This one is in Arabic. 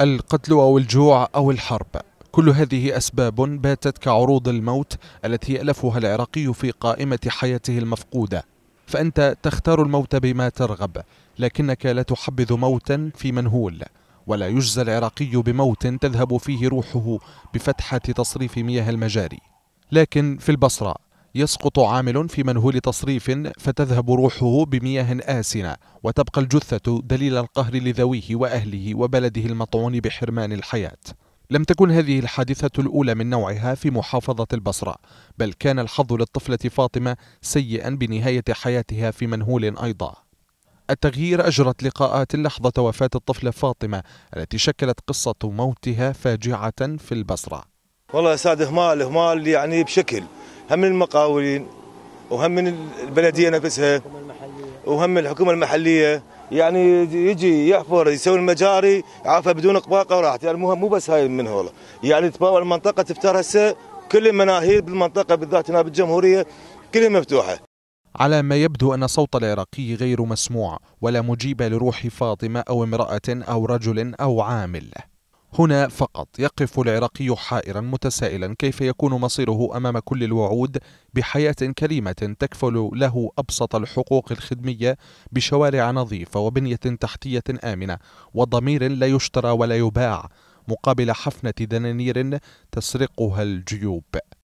القتل أو الجوع أو الحرب كل هذه أسباب باتت كعروض الموت التي يألفها العراقي في قائمة حياته المفقودة فأنت تختار الموت بما ترغب لكنك لا تحبذ موتا في منهول ولا يجزى العراقي بموت تذهب فيه روحه بفتحة تصريف مياه المجاري لكن في البصرة يسقط عامل في منهول تصريف فتذهب روحه بمياه آسنة وتبقى الجثة دليل القهر لذويه وأهله وبلده المطعون بحرمان الحياة لم تكن هذه الحادثة الأولى من نوعها في محافظة البصرة بل كان الحظ للطفلة فاطمة سيئا بنهاية حياتها في منهول أيضا التغيير أجرت لقاءات لحظة وفاة الطفلة فاطمة التي شكلت قصة موتها فاجعة في البصرة والله يا سعد إهمال إهمال يعني بشكل هم من المقاولين وهم من البلديه نفسها وهم الحكومه المحليه يعني يجي يحفر يسوي المجاري عافى بدون اقباقه وراحت يعني مو بس هاي من هولا يعني تباوع المنطقه تفتر هسه كل المناهيل بالمنطقه بالذات هنا بالجمهوريه كلها مفتوحه على ما يبدو أن صوت العراقي غير مسموع ولا مجيب لروح فاطمة أو امرأة أو رجل أو عامل هنا فقط يقف العراقي حائرا متسائلا كيف يكون مصيره امام كل الوعود بحياه كريمه تكفل له ابسط الحقوق الخدميه بشوارع نظيفه وبنيه تحتيه امنه وضمير لا يشترى ولا يباع مقابل حفنه دنانير تسرقها الجيوب